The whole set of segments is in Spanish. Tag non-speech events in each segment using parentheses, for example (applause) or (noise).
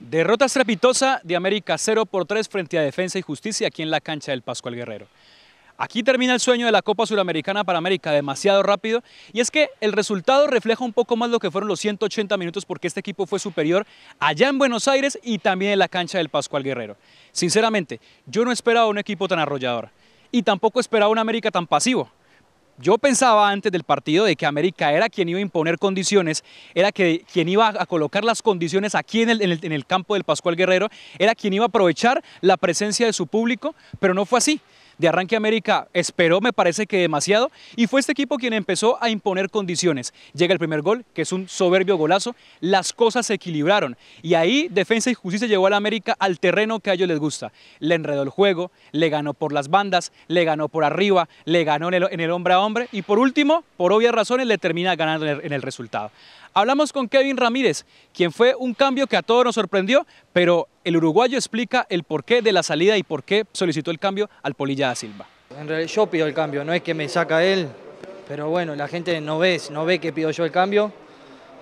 Derrota estrepitosa de América 0 por 3 frente a Defensa y Justicia aquí en la cancha del Pascual Guerrero. Aquí termina el sueño de la Copa Suramericana para América demasiado rápido y es que el resultado refleja un poco más lo que fueron los 180 minutos porque este equipo fue superior allá en Buenos Aires y también en la cancha del Pascual Guerrero. Sinceramente, yo no esperaba un equipo tan arrollador y tampoco esperaba un América tan pasivo. Yo pensaba antes del partido de que América era quien iba a imponer condiciones, era que, quien iba a colocar las condiciones aquí en el, en el campo del Pascual Guerrero, era quien iba a aprovechar la presencia de su público, pero no fue así de arranque América esperó, me parece que demasiado, y fue este equipo quien empezó a imponer condiciones. Llega el primer gol, que es un soberbio golazo, las cosas se equilibraron, y ahí Defensa y Justicia llegó al América al terreno que a ellos les gusta. Le enredó el juego, le ganó por las bandas, le ganó por arriba, le ganó en el, hombre a hombre, y por último, por obvias razones, le termina ganando en el resultado. Hablamos con Kevin Ramírez, quien fue un cambio que a todos nos sorprendió, pero el uruguayo explica el porqué de la salida y por qué solicitó el cambio al Polilla da Silva. En yo pido el cambio, no es que me saca él, pero bueno, la gente no ve, no ve que pido yo el cambio,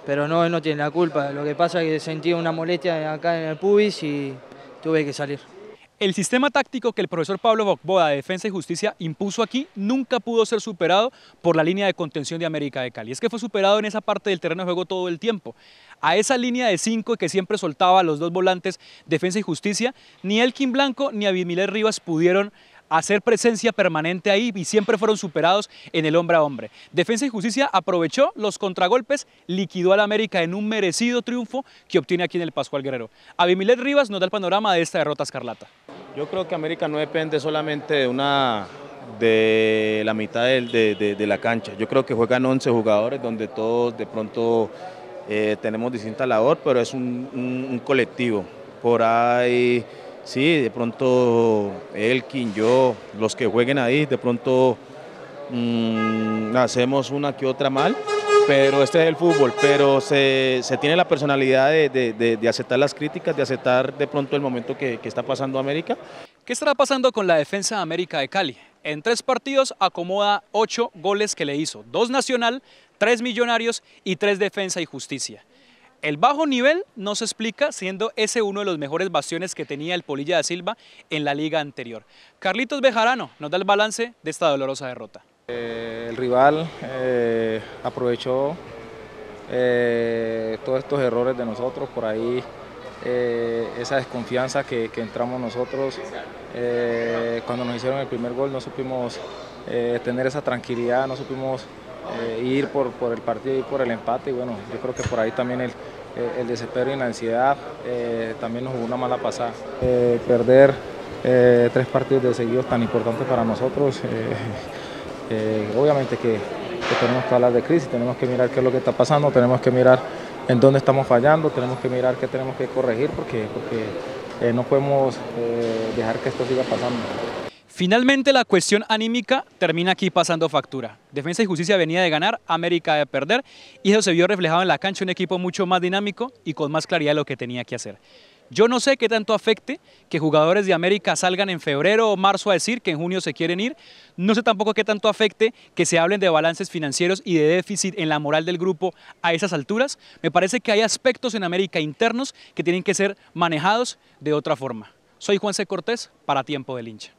pero no, no tiene la culpa. Lo que pasa es que sentí una molestia acá en el pubis y tuve que salir. El sistema táctico que el profesor Pablo Bocboda de Defensa y Justicia impuso aquí nunca pudo ser superado por la línea de contención de América de Cali. Es que fue superado en esa parte del terreno de juego todo el tiempo. A esa línea de cinco que siempre soltaba los dos volantes Defensa y Justicia, ni Elkin Blanco ni Abimiler Rivas pudieron hacer presencia permanente ahí y siempre fueron superados en el hombre a hombre. Defensa y Justicia aprovechó los contragolpes, liquidó al América en un merecido triunfo que obtiene aquí en el Pascual Guerrero. Abimilet Rivas nos da el panorama de esta derrota escarlata. Yo creo que América no depende solamente de una de la mitad de, la cancha. Yo creo que juegan 11 jugadores donde todos de pronto eh, tenemos distinta labor, pero es un, un colectivo. Por ahí sí, de pronto quien yo, los que jueguen ahí, de pronto mm, hacemos una que otra mal, pero este es el fútbol, pero se, tiene la personalidad de, aceptar las críticas, de aceptar de pronto el momento que, que está pasando América. ¿Qué estará pasando con la defensa de América de Cali? En tres partidos acomoda ocho goles que le hizo, dos Nacional, tres Millonarios y tres Defensa y Justicia. El bajo nivel no se explica, siendo ese uno de los mejores bastiones que tenía el Polilla de Silva en la liga anterior. Carlitos Bejarano nos da el balance de esta dolorosa derrota. Eh, el rival eh, aprovechó eh, todos estos errores de nosotros, por ahí esa desconfianza que entramos nosotros. cuando nos hicieron el primer gol no supimos tener esa tranquilidad, no supimos eh, ir por, el partido, y por el empate. Y bueno, yo creo que por ahí también el, eh, el desespero y la ansiedad eh, también nos hubo una mala pasada. perder tres partidos de seguidos tan importantes para nosotros, (laughs) obviamente que, tenemos que hablar de crisis, tenemos que mirar qué es lo que está pasando, tenemos que mirar en dónde estamos fallando, tenemos que mirar qué tenemos que corregir porque, porque no podemos dejar que esto siga pasando. Finalmente la cuestión anímica termina aquí pasando factura. Defensa y Justicia venía de ganar, América de perder y eso se vio reflejado en la cancha, un equipo mucho más dinámico y con más claridad de lo que tenía que hacer. Yo no sé qué tanto afecte que jugadores de América salgan en febrero o marzo a decir que en junio se quieren ir. No sé tampoco qué tanto afecte que se hablen de balances financieros y de déficit en la moral del grupo a esas alturas. Me parece que hay aspectos en América internos que tienen que ser manejados de otra forma. Soy Juan C. Cortés para Tiempo del Hincha.